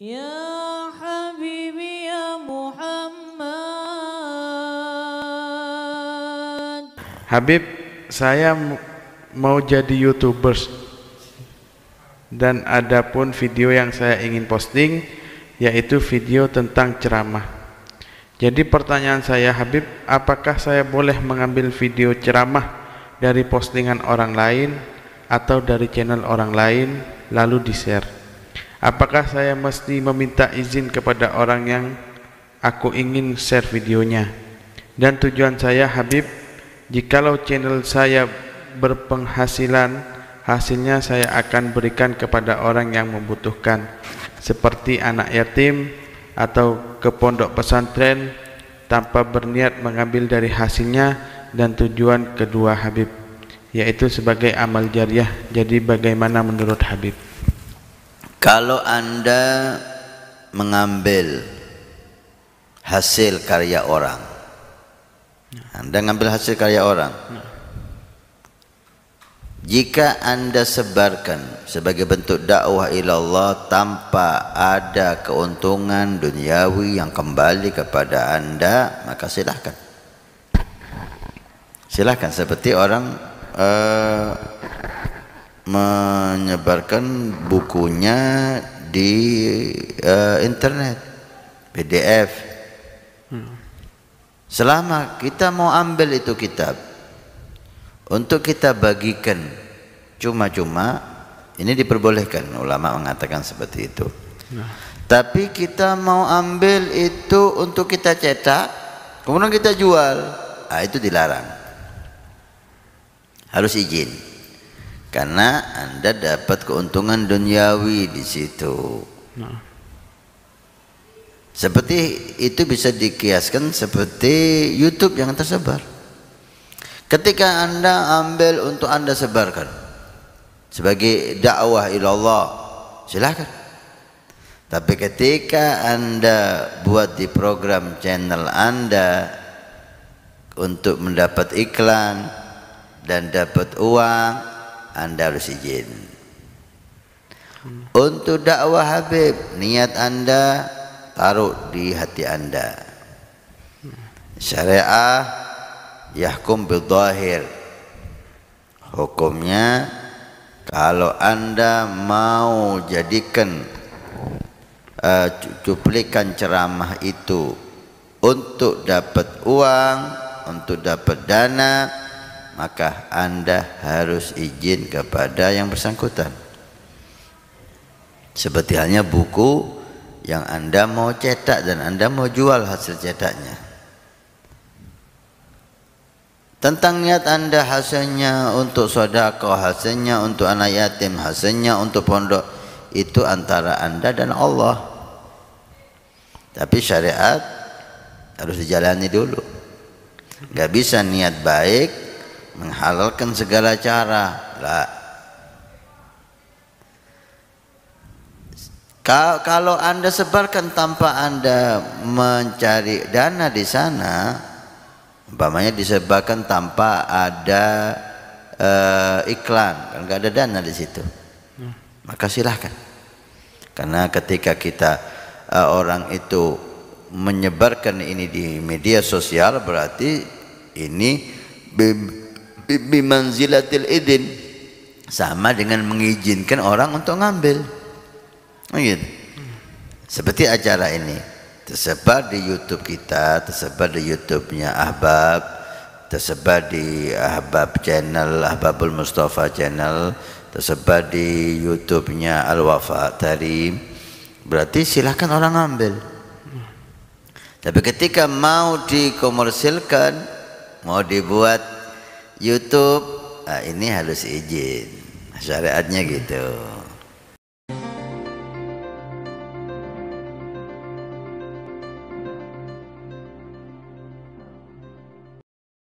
Ya Habibi ya Muhammad Habib saya mau jadi youtubers dan ada pun video yang saya ingin posting yaitu video tentang ceramah jadi pertanyaan saya Habib apakah saya boleh mengambil video ceramah dari postingan orang lain atau dari channel orang lain lalu di share Apakah saya mesti meminta izin kepada orang yang aku ingin share videonya? Dan tujuan saya Habib, jikalau channel saya berpenghasilan, hasilnya saya akan berikan kepada orang yang membutuhkan seperti anak yatim atau ke pondok pesantren tanpa berniat mengambil dari hasilnya dan tujuan kedua Habib yaitu sebagai amal jariah. Jadi bagaimana menurut Habib? Kalau Anda mengambil hasil karya orang, Anda mengambil hasil karya orang. Jika Anda sebarkan sebagai bentuk dakwah ilallah tanpa ada keuntungan duniawi yang kembali kepada Anda, maka silahkan. Silahkan seperti orang uh, menyebarkan bukunya di uh, internet PDF hmm. selama kita mau ambil itu kitab untuk kita bagikan cuma-cuma ini diperbolehkan ulama mengatakan seperti itu nah. tapi kita mau ambil itu untuk kita cetak kemudian kita jual nah, itu dilarang harus izin karena anda dapat keuntungan duniawi di situ. Nah. Seperti itu bisa dikiaskan seperti YouTube yang tersebar. Ketika anda ambil untuk anda sebarkan sebagai dakwah ilallah, silakan. Tapi ketika anda buat di program channel anda untuk mendapat iklan dan dapat uang, anda harus izin untuk dakwah Habib niat anda taruh di hati anda syariah yahkum bidhahir hukumnya kalau anda mau jadikan uh, cuplikan ceramah itu untuk dapat uang untuk dapat dana maka Anda harus izin kepada yang bersangkutan. Seperti halnya buku yang Anda mau cetak dan Anda mau jual hasil cetaknya. Tentang niat anda hasilnya untuk sodako, hasilnya untuk anak yatim, hasilnya untuk pondok. Itu antara anda dan Allah. Tapi syariat harus dijalani dulu. Gak bisa niat baik menghalalkan segala cara lah kalau anda sebarkan tanpa anda mencari dana di sana umpamanya disebarkan tanpa ada uh, iklan kan nggak ada dana di situ hmm. maka silahkan karena ketika kita uh, orang itu menyebarkan ini di media sosial berarti ini bimanzilatil idin sama dengan mengizinkan orang untuk ngambil gitu. seperti acara ini tersebar di YouTube kita tersebar di YouTube-nya Ahbab tersebar di Ahbab channel Ahbabul Mustafa channel tersebar di YouTube-nya Al Wafa Tarim berarti silahkan orang ngambil tapi ketika mau dikomersilkan mau dibuat YouTube, nah, ini harus izin. Syariatnya gitu.